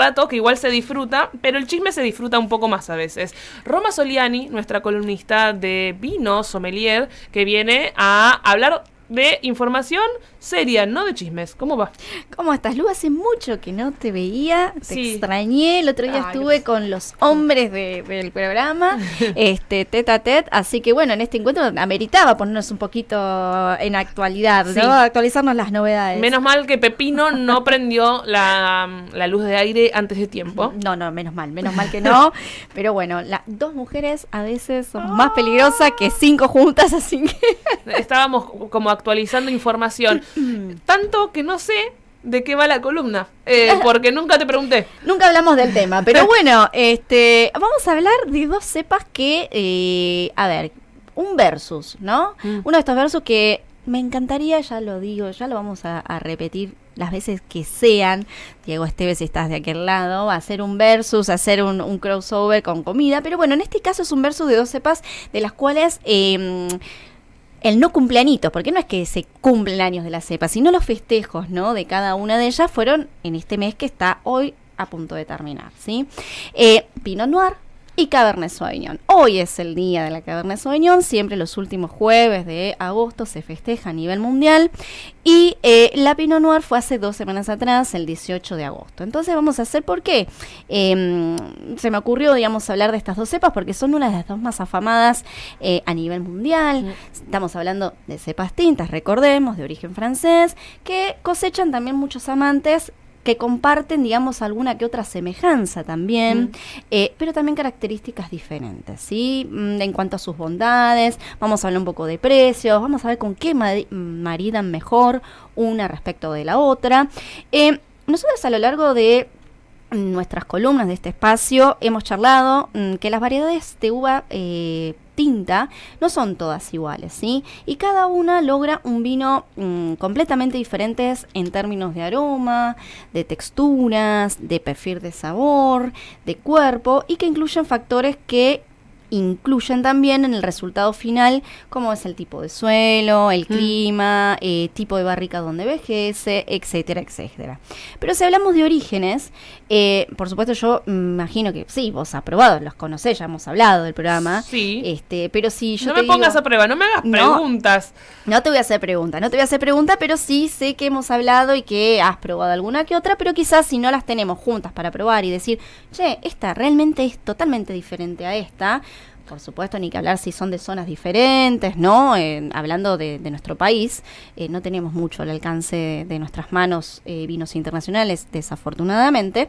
rato, que igual se disfruta, pero el chisme se disfruta un poco más a veces. Roma Soliani, nuestra columnista de vino, sommelier, que viene a hablar de información seria, no de chismes. ¿Cómo va? ¿Cómo estás, Lu? Hace mucho que no te veía, te extrañé. El otro día estuve con los hombres del programa, este, tete a Así que bueno, en este encuentro ameritaba ponernos un poquito en actualidad, sí. ¿no? Actualizarnos las novedades. Menos mal que Pepino no prendió la, luz de aire antes de tiempo. Mm, no, no, menos mal, menos mal que no. Pero bueno, las dos mujeres a veces son ah. más peligrosas que cinco juntas, así que. Estábamos como actualizando información. Mm. Tanto que no sé de qué va la columna, eh, porque nunca te pregunté. Nunca hablamos del tema, pero bueno, este, vamos a hablar de dos cepas que, eh, a ver, un versus, ¿no? Mm. Uno de estos versus que me encantaría, ya lo digo, ya lo vamos a, repetir las veces que sean, Diego Esteves, si estás de aquel lado, hacer un versus, hacer un, crossover con comida, pero bueno, en este caso es un versus de dos cepas de las cuales em, el no cumpleañitos, porque no es que se cumplen años de la cepa, sino los festejos, ¿no? De cada una de ellas fueron en este mes que está hoy a punto de terminar, ¿sí? Eh, Noir, y Cabernet Sauvignon. Hoy es el día de la Cabernet Sauvignon, siempre los últimos jueves de agosto se festeja a nivel mundial y eh, la Pinot Noir fue hace dos semanas atrás, el 18 de agosto. Entonces vamos a hacer por qué. Em, se me ocurrió, digamos, hablar de estas dos cepas porque son una de las dos más afamadas eh, a nivel mundial. Estamos hablando de cepas tintas, recordemos, de origen francés, que cosechan también muchos amantes que comparten, digamos, alguna que otra semejanza también, mm. eh, pero también características diferentes, ¿sí? Mm, en cuanto a sus bondades, vamos a hablar un poco de precios, vamos a ver con qué maridan mejor una respecto de la otra. Eh, nosotros a lo largo de nuestras columnas de este espacio hemos charlado mm, que las variedades de uva eh, tinta no son todas iguales, ¿sí? Y cada una logra un vino mm, completamente diferente en términos de aroma, de texturas, de perfil de sabor, de cuerpo y que incluyen factores que incluyen también en el resultado final como es el tipo de suelo, el mm. clima, eh, tipo de barrica donde vejece, etcétera, etcétera. Pero si hablamos de orígenes, eh, por supuesto yo imagino que sí, vos has probado, los conocés, ya hemos hablado del programa. Sí. Este, pero si yo... No me pongas a prueba, no me hagas preguntas. No, no te voy a hacer preguntas, no te voy a hacer preguntas, pero sí sé que hemos hablado y que has probado alguna que otra, pero quizás si no las tenemos juntas para probar y decir, che, esta realmente es totalmente diferente a esta, por supuesto, ni que hablar si son de zonas diferentes, ¿no? Eh, hablando de, nuestro país, eh, no tenemos mucho el alcance de, nuestras manos eh, vinos internacionales, desafortunadamente,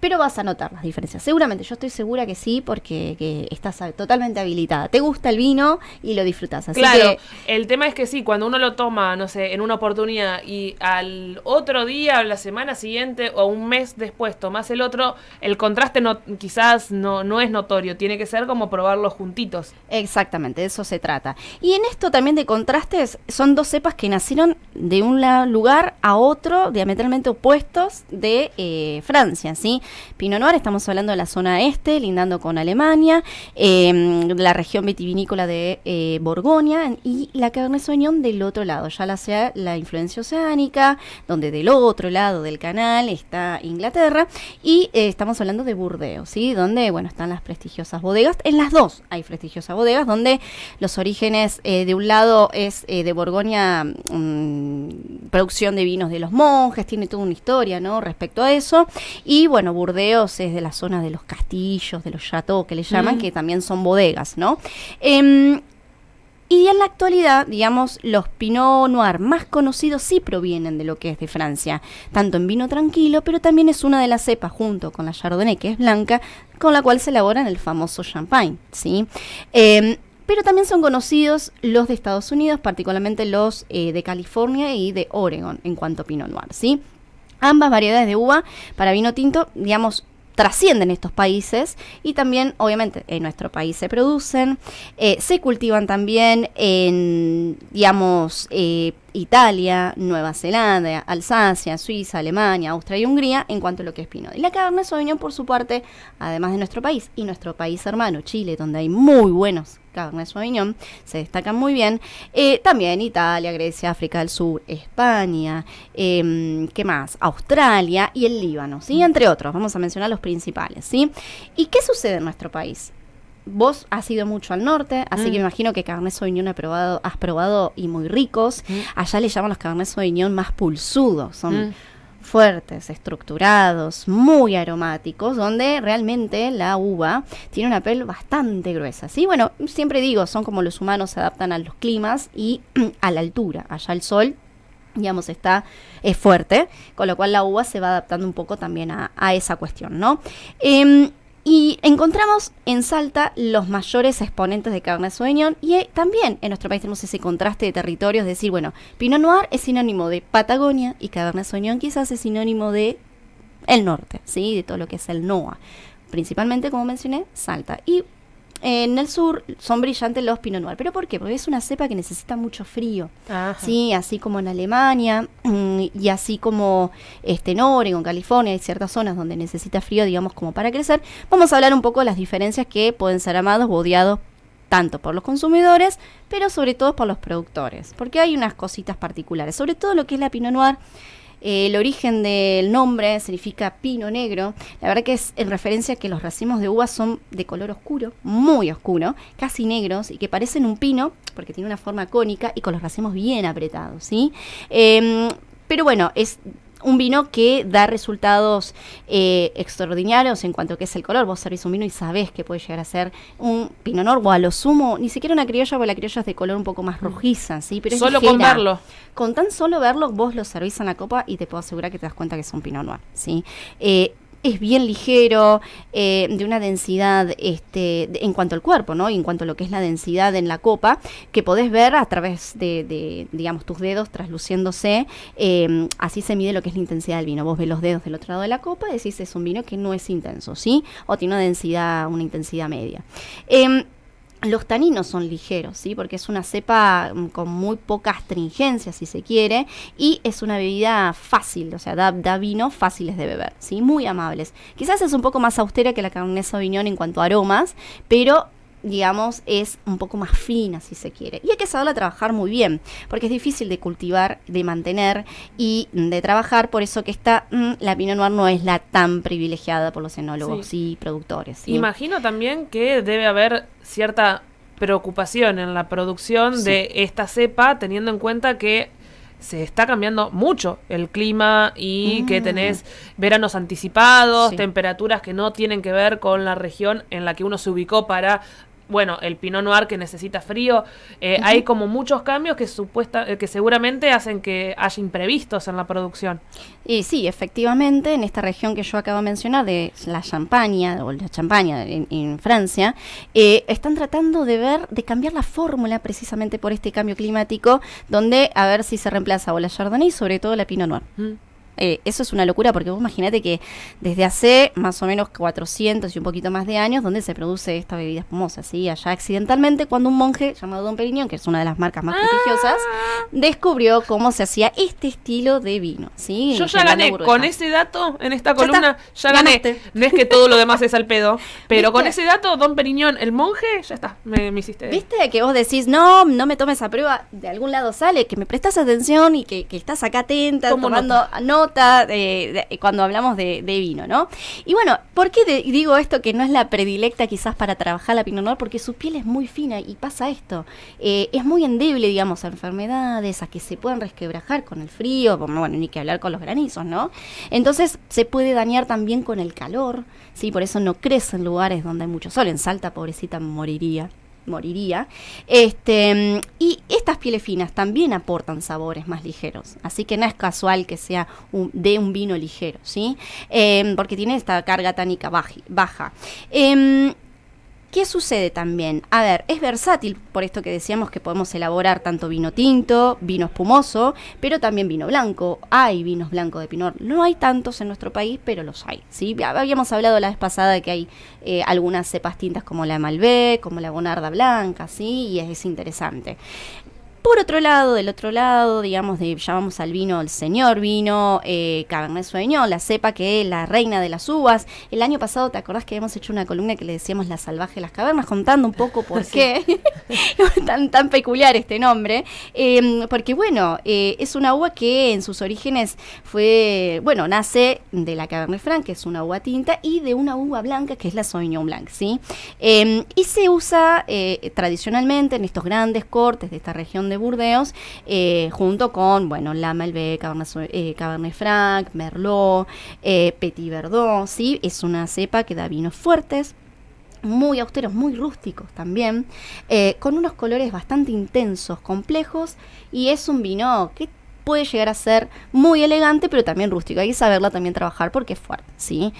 pero vas a notar las diferencias. Seguramente, yo estoy segura que sí, porque estás totalmente habilitada. Te gusta el vino y lo disfrutas. claro, el tema es que sí, cuando uno lo toma, no sé, en una oportunidad y al otro día, la semana siguiente o un mes después tomás el otro, el contraste no, quizás no, no es notorio, tiene que ser como probarlos juntitos. Exactamente, de eso se trata. Y en esto también de contrastes, son dos cepas que nacieron de un lugar a otro, diametralmente opuestos de eh, Francia, ¿sí? Pinot Noir, estamos hablando de la zona este, lindando con Alemania, em, la región vitivinícola de eh, Borgoña y la carne Sauvignon del otro lado, ya la sea la influencia oceánica, donde del otro lado del canal está Inglaterra, y eh, estamos hablando de Burdeos, ¿sí? Donde, bueno, están las prestigiosas bodegas en las dos hay prestigiosas bodegas, donde los orígenes eh, de un lado es eh, de Borgoña, mm, producción de vinos de los monjes, tiene toda una historia ¿no? respecto a eso. Y bueno, Burdeos es de la zona de los castillos, de los chateaux que le llaman, mm. que también son bodegas, ¿no? Em, y en la actualidad, digamos, los Pinot Noir más conocidos sí provienen de lo que es de Francia, tanto en vino tranquilo, pero también es una de las cepas junto con la Chardonnay, que es blanca, con la cual se elabora el famoso champagne, ¿sí? Em, pero también son conocidos los de Estados Unidos, particularmente los eh, de California y de Oregon en cuanto a Pinot Noir, ¿sí? Ambas variedades de uva para vino tinto, digamos, trascienden estos países y también, obviamente, en nuestro país se producen, eh, se cultivan también en, digamos, eh, Italia, Nueva Zelanda, Alsacia, Suiza, Alemania, Austria y Hungría en cuanto a lo que es pino Y la carne sueño, por su parte, además de nuestro país y nuestro país hermano, Chile, donde hay muy buenos Cabernet Sauvignon, se destacan muy bien. Eh, también Italia, Grecia, África del Sur, España, em, ¿qué más? Australia y el Líbano, ¿sí? Mm. Entre otros, vamos a mencionar los principales, ¿sí? ¿Y qué sucede en nuestro país? vos has ido mucho al norte, así mm. que me imagino que Cabernet Sauvignon has probado y muy ricos. Mm. Allá le llaman los Cabernet Sauvignon más pulsudos, son fuertes, estructurados, muy aromáticos, donde realmente la uva tiene una piel bastante gruesa. Sí, bueno, siempre digo, son como los humanos se adaptan a los climas y a la altura. Allá el sol digamos, está es fuerte, con lo cual la uva se va adaptando un poco también a, esa cuestión, ¿no? Em, y encontramos en Salta los mayores exponentes de Cabernet Sauvignon y eh, también en nuestro país tenemos ese contraste de territorios, es decir, bueno, Pinot Noir es sinónimo de Patagonia y Cabernet Sauvignon quizás es sinónimo de el norte, ¿sí? De todo lo que es el NOA. Principalmente, como mencioné, Salta. Y eh, en el sur son brillantes los Pinot Noir. ¿Pero por qué? Porque es una cepa que necesita mucho frío. Sí, así como en Alemania, y así como este, en Oregon, California, hay ciertas zonas donde necesita frío, digamos, como para crecer, vamos a hablar un poco de las diferencias que pueden ser amados o odiados tanto por los consumidores, pero sobre todo por los productores, porque hay unas cositas particulares, sobre todo lo que es la Pinot Noir. Eh, el origen del nombre significa pino negro. La verdad que es en referencia a que los racimos de uvas son de color oscuro, muy oscuro, casi negros y que parecen un pino porque tiene una forma cónica y con los racimos bien apretados, ¿sí? Em, pero bueno, es un vino que da resultados eh, extraordinarios en cuanto a que es el color. Vos servís un vino y sabés que puede llegar a ser un pino o a lo sumo, ni siquiera una criolla, porque la criolla es de color un poco más rojiza, ¿sí? Pero solo con verlo. Con tan solo verlo, vos lo servís en la copa y te puedo asegurar que te das cuenta que es un pino noir, ¿sí? Eh, es bien ligero, eh, de una densidad este, en cuanto al cuerpo, ¿no? Y en cuanto a lo que es la densidad en la copa, que podés ver a través de, digamos, tus dedos trasluciéndose. Em, así se mide lo que es la intensidad del vino. Vos ves los dedos del otro lado de la copa, y decís es un vino que no es intenso, ¿sí? O tiene una densidad, una intensidad media. Em, los taninos son ligeros, ¿sí? porque es una cepa mm, con muy poca astringencia, si se quiere, y es una bebida fácil, o sea, da, da vino fáciles de beber, ¿sí? muy amables. Quizás es un poco más austera que la carnesa Sauvignon en cuanto a aromas, pero digamos, es un poco más fina, si se quiere. Y hay que saberla trabajar muy bien, porque es difícil de cultivar, de mantener y de trabajar, por eso que está mm, la Pinot Noir no es la tan privilegiada por los enólogos y productores. Imagino también que debe haber cierta preocupación en la producción de esta cepa, teniendo en cuenta que se está cambiando mucho el clima y que mm. tenés veranos anticipados, temperaturas que no tienen que ver con la región en la que uno se ubicó para bueno, el Pinot Noir que necesita frío. Eh, hay como muchos cambios que, supuesta, eh, que seguramente hacen que haya imprevistos en la producción. Y sí, efectivamente, en esta región que yo acabo de mencionar, de la Champaña, o la Champaña en, Francia, eh, están tratando de ver, de cambiar la fórmula precisamente por este cambio climático, donde a ver si se reemplaza o la Chardonnay, sobre todo la Pinot Noir. Mm. Eh, eso es una locura porque vos imaginate que desde hace más o menos 400 y un poquito más de años donde se produce esta bebida espumosa, ¿sí? Allá accidentalmente cuando un monje llamado Don Periñón que es una de las marcas más prestigiosas, ah. descubrió cómo se hacía este estilo de vino, ¿sí? Yo ya gané con ese dato en esta columna, ya, gané. No es que todo lo demás es al pedo, pero con ese dato Don Periñón el monje, ya está, me, hiciste. ¿Viste que vos decís, no, no me tomes a prueba, de algún lado sale, que me prestas atención y que, estás acá atenta, tomando no de, eh, cuando hablamos de, vino, ¿no? Y bueno, ¿por qué digo esto que no es la predilecta quizás para trabajar la Pinot Noir? Porque su piel es muy fina y pasa esto. Eh, es muy endeble, digamos, a enfermedades, a que se puedan resquebrajar con el frío, bueno, ni que hablar con los granizos, ¿no? Entonces se puede dañar también con el calor, ¿sí? Por eso no crece en lugares donde hay mucho sol. En Salta, pobrecita, moriría moriría. Este, mm, y estas pieles finas también aportan sabores más ligeros, así que no es casual que sea de un vino ligero, ¿sí? Em, porque tiene esta carga tánica baja. Em, ¿Qué sucede también? A ver, es versátil, por esto que decíamos que podemos elaborar tanto vino tinto, vino espumoso, pero también vino blanco. Hay vinos blancos de Pinot. No hay tantos en nuestro país, pero los hay. ¿sí? Habíamos hablado la vez pasada de que hay eh, algunas cepas tintas como la Malbec, como la Bonarda Blanca, ¿sí? y es interesante. Por otro lado, del otro lado, digamos, llamamos al vino el señor vino, eh, Cabernet la cepa que es la reina de las uvas. El año pasado, ¿te acordás que habíamos hecho una columna que le decíamos la salvaje de las cavernas, contando un poco por qué tan, tan peculiar este nombre? Em, porque, bueno, eh, es una uva que en sus orígenes fue, bueno, nace de la Cabernet Franc, que es una uva tinta, y de una uva blanca, que es la Sauvignon Blanc, ¿sí? Em, y se usa eh, tradicionalmente en estos grandes cortes de esta región de Burdeos, eh, junto con, bueno, La Malbec, Cabernet, eh, Franc, Merlot, eh, Petit Verdot, ¿sí? Es una cepa que da vinos fuertes, muy austeros, muy rústicos también, con unos colores bastante intensos, complejos, y es un vino que puede llegar a ser muy elegante, pero también rústico. Hay que saberla también trabajar porque es fuerte, ¿sí?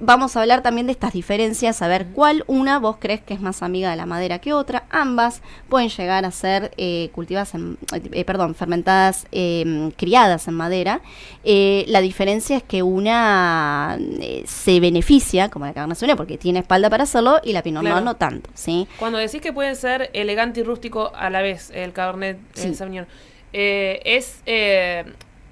vamos a hablar también de estas diferencias, a ver cuál una vos crees que es más amiga de la madera que otra. Ambas pueden llegar a ser eh, cultivadas, en, eh, eh, perdón, fermentadas, eh, criadas en madera. la diferencia es que una se beneficia, como la sauvignon, porque tiene espalda para hacerlo y la pinot no tanto, ¿sí? Cuando decís que puede ser elegante y rústico a la vez el cabernet sí. eh, sauvignon, es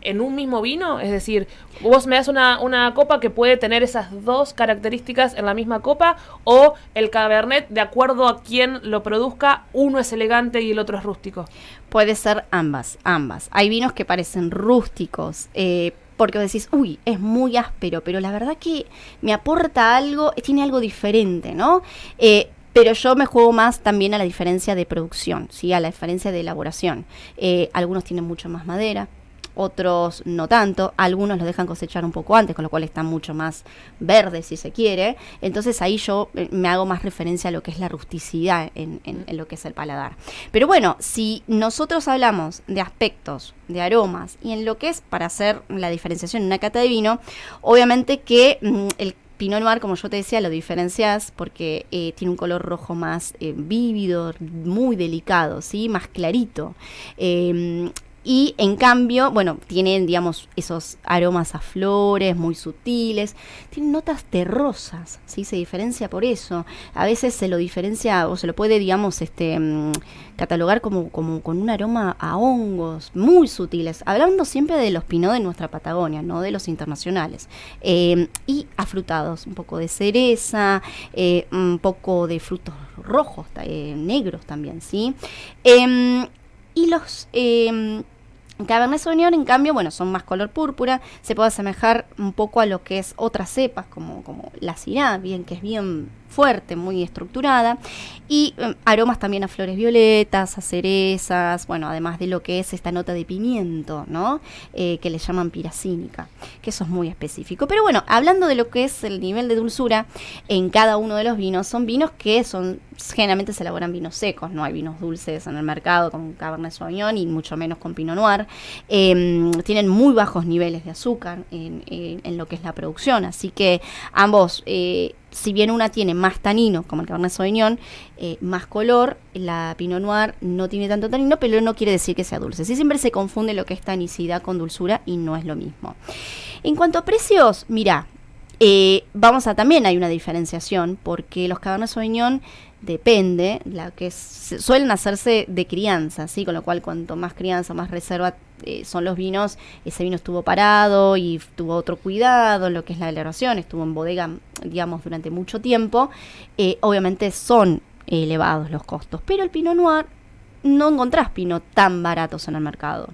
en un mismo vino? Es decir, vos me das una, copa que puede tener esas dos características en la misma copa o el cabernet, de acuerdo a quién lo produzca, uno es elegante y el otro es rústico. Puede ser ambas, ambas. Hay vinos que parecen rústicos. Eh, porque porque decís, uy, es muy áspero, pero la verdad que me aporta algo, eh, tiene algo diferente, ¿no? Eh, pero yo me juego más también a la diferencia de producción, ¿sí? a la diferencia de elaboración. algunos tienen mucho más madera, otros no tanto, algunos los dejan cosechar un poco antes, con lo cual están mucho más verdes si se quiere. Entonces ahí yo eh, me hago más referencia a lo que es la rusticidad en, lo que es el paladar. Pero bueno, si nosotros hablamos de aspectos, de aromas y en lo que es para hacer la diferenciación en una cata de vino, obviamente que mm, el Pinot Noir, como yo te decía, lo diferencias porque eh, tiene un color rojo más eh, vívido, muy delicado, ¿sí? más clarito y en cambio, bueno, tienen, digamos, esos aromas a flores muy sutiles, tienen notas terrosas, ¿sí? Se diferencia por eso. A veces se lo diferencia o se lo puede, digamos, este, mm, catalogar como, como con un aroma a hongos, muy sutiles, hablando siempre de los pinot de nuestra Patagonia, no de los internacionales, em, y afrutados, un poco de cereza, eh, un poco de frutos rojos, eh, negros también, ¿sí? Em, y los em, Cabernet Sauvignon, en cambio, bueno, son más color púrpura, se puede asemejar un poco a lo que es otras cepas, como, como la Syrah, bien que es bien fuerte, muy estructurada, y em, aromas también a flores violetas, a cerezas, bueno, además de lo que es esta nota de pimiento, ¿no? Eh, que le llaman piracínica, que eso es muy específico. Pero bueno, hablando de lo que es el nivel de dulzura en cada uno de los vinos, son vinos que son, generalmente se elaboran vinos secos, no hay vinos dulces en el mercado con Cabernet Sauvignon y mucho menos con Pinot Noir, Em, tienen muy bajos niveles de azúcar eh, en, lo que es la producción. Así que ambos, eh, si bien una tiene más tanino, como el Cabernet Sauvignon, eh, más color, la Pinot Noir no tiene tanto tanino, pero no quiere decir que sea dulce. Si siempre se confunde lo que es tanicidad con dulzura y no es lo mismo. En cuanto a precios, mira, eh, vamos a también hay una diferenciación porque los Cabernet Sauvignon depende, la que suelen hacerse de crianza, ¿sí? con lo cual cuanto más crianza, más reserva eh, son los vinos, ese vino estuvo parado y tuvo otro cuidado, lo que es la elaboración, estuvo en bodega, digamos, durante mucho tiempo, eh, obviamente son elevados los costos, pero el Pinot Noir no encontrás pino tan baratos en el mercado.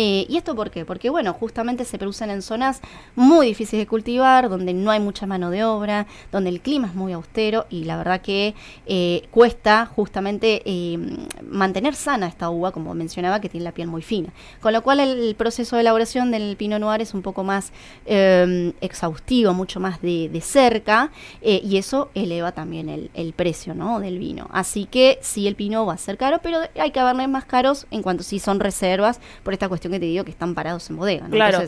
Eh, ¿Y esto por qué? Porque, bueno, justamente se producen en zonas muy difíciles de cultivar, donde no hay mucha mano de obra, donde el clima es muy austero y la verdad que eh, cuesta justamente em, mantener sana esta uva, como mencionaba, que tiene la piel muy fina. Con lo cual, el, proceso de elaboración del pino Noir es un poco más em, exhaustivo, mucho más de, cerca eh, y eso eleva también el, precio del vino. Así que sí, el pino va a ser caro, pero hay que haberle más caros en cuanto si son reservas por esta cuestión que te digo que están parados en bodega. ¿no? Claro.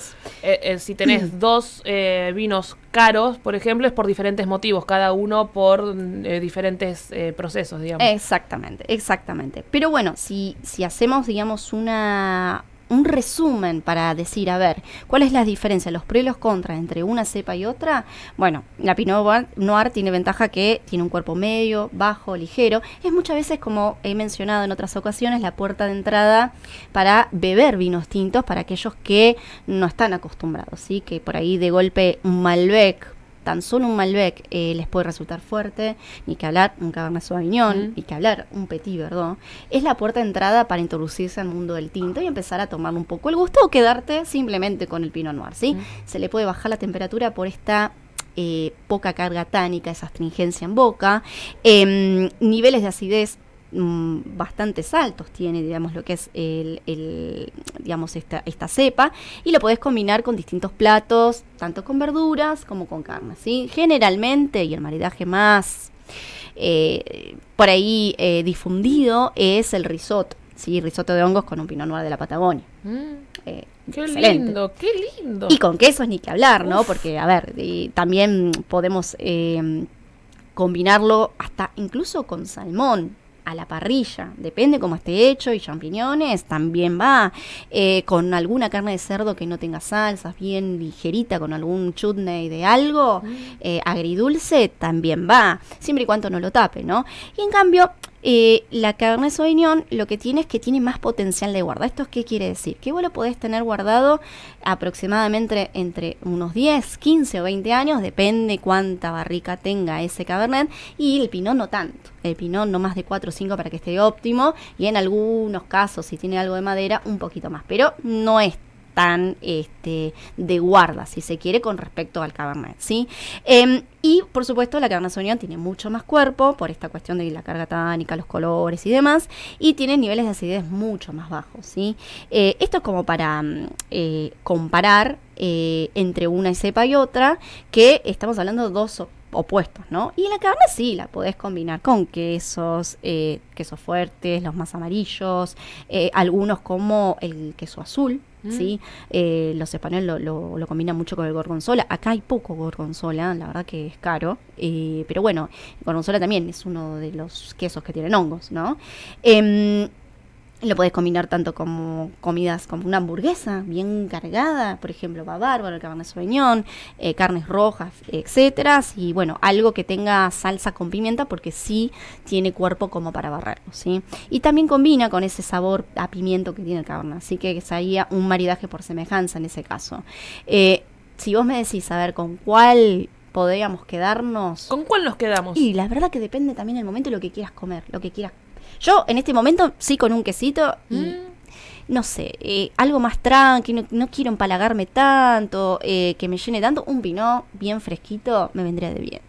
Eh, eh, si tenés dos eh, vinos caros, por ejemplo, es por diferentes motivos, cada uno por diferentes procesos, digamos. Exactamente, exactamente. Pero bueno, si, si hacemos, digamos, una, un resumen para decir, a ver, ¿cuál es la diferencia, los pros y los contras entre una cepa y otra? Bueno, la Pinot Noir tiene ventaja que tiene un cuerpo medio, bajo, ligero. Es muchas veces, como he mencionado en otras ocasiones, la puerta de entrada para beber vinos tintos para aquellos que no están acostumbrados, ¿sí? Que por ahí de golpe un Malbec, tan solo un Malbec eh, les puede resultar fuerte, ni que hablar un Cabernet Sauvignon, ni que hablar un Petit Verdot, es la puerta de entrada para introducirse al mundo del tinto y empezar a tomar un poco el gusto o quedarte simplemente con el Pino Noir, ¿sí? Se le puede bajar la temperatura por esta eh, poca carga tánica, esa astringencia en boca, em, niveles de acidez Mm, bastantes altos tiene, digamos, lo que es el, digamos, esta, esta cepa, y lo podés combinar con distintos platos, tanto con verduras como con carne, ¿sí? Generalmente, y el maridaje más eh, por ahí eh, difundido es el risotto, ¿sí? Risotto de hongos con un pinot noir de la Patagonia. Mm. Eh, qué lindo, qué lindo. Y con quesos ni que hablar, ¿no? Porque, a ver, también podemos combinarlo hasta incluso con salmón a la parrilla, depende cómo esté hecho, y champiñones también va, eh, con alguna carne de cerdo que no tenga salsas, bien ligerita, con algún chutney de algo, mm. eh, agridulce, también va, siempre y cuando no lo tape, ¿no? Y en cambio, eh, la Cabernet Sauvignon lo que tiene es que tiene más potencial de guardar ¿Esto qué quiere decir? Que vos lo podés tener guardado aproximadamente entre unos 10, 15 o 20 años, depende cuánta barrica tenga ese Cabernet, y el pinón no tanto. El pinón no más de 4 o 5 para que esté óptimo, y en algunos casos, si tiene algo de madera, un poquito más, pero no es tan este, de guarda, si se quiere, con respecto al Cabernet, ¿sí? Em, y, por supuesto, la Cabernet Sauvignon tiene mucho más cuerpo, por esta cuestión de la carga tánica, los colores y demás, y tiene niveles de acidez mucho más bajos, ¿sí? Eh, esto es como para mm, eh, comparar eh, entre una cepa y otra, que estamos hablando de dos opuestos, ¿no? Y la cabernet sí, la podés combinar con quesos, quesos fuertes, los más amarillos, algunos como el queso azul, Mm. ¿sí? Eh, los españoles lo, combinan mucho con el gorgonzola. Acá hay poco gorgonzola, la verdad que es caro. Eh, pero bueno, gorgonzola también es uno de los quesos que tienen hongos, ¿no? Em, lo podés combinar tanto como comidas como una hamburguesa bien cargada, por ejemplo, va bárbaro, el cabernet eh, carnes rojas, etcétera. Y bueno, algo que tenga salsa con pimienta porque sí tiene cuerpo como para barrarlo, ¿sí? Y también combina con ese sabor a pimiento que tiene el carne. Así que sería un maridaje por semejanza en ese caso. Eh, si vos me decís, a ver, ¿con cuál podríamos quedarnos? ¿Con cuál nos quedamos? Y la verdad que depende también el momento de lo que quieras comer, lo que quieras yo en este momento sí con un quesito y mm. no sé, eh, algo más tranqui, no, quiero empalagarme tanto, eh, que me llene tanto, un vino bien fresquito me vendría de bien.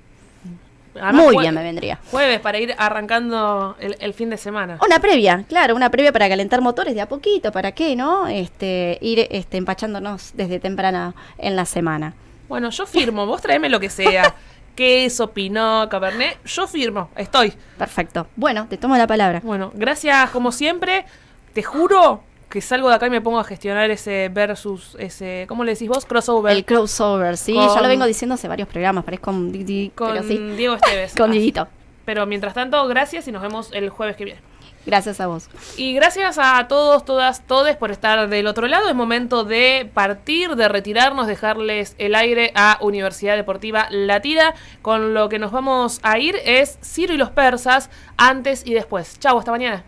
Muy bien me vendría. Jueves para ir arrancando el, fin de semana. Una previa, claro, una previa para calentar motores de a poquito, ¿para qué, no? Este, ir este, empachándonos desde temprana en la semana. Bueno, yo firmo, vos traeme lo que sea. queso, opinó cabernet, yo firmo, estoy. Perfecto. Bueno, te tomo la palabra. Bueno, gracias como siempre. Te juro que salgo de acá y me pongo a gestionar ese versus, ese, ¿cómo le decís vos? Crossover. El crossover, sí, ya lo vengo diciendo hace varios programas, parezco con, con Diego Esteves. con ah. Dieguito. Pero mientras tanto, gracias y nos vemos el jueves que viene. Gracias a vos. Y gracias a todos, todas, todes por estar del otro lado. Es momento de partir, de retirarnos, dejarles el aire a Universidad Deportiva Latida. Con lo que nos vamos a ir es Ciro y los persas, antes y después. Chau, hasta mañana.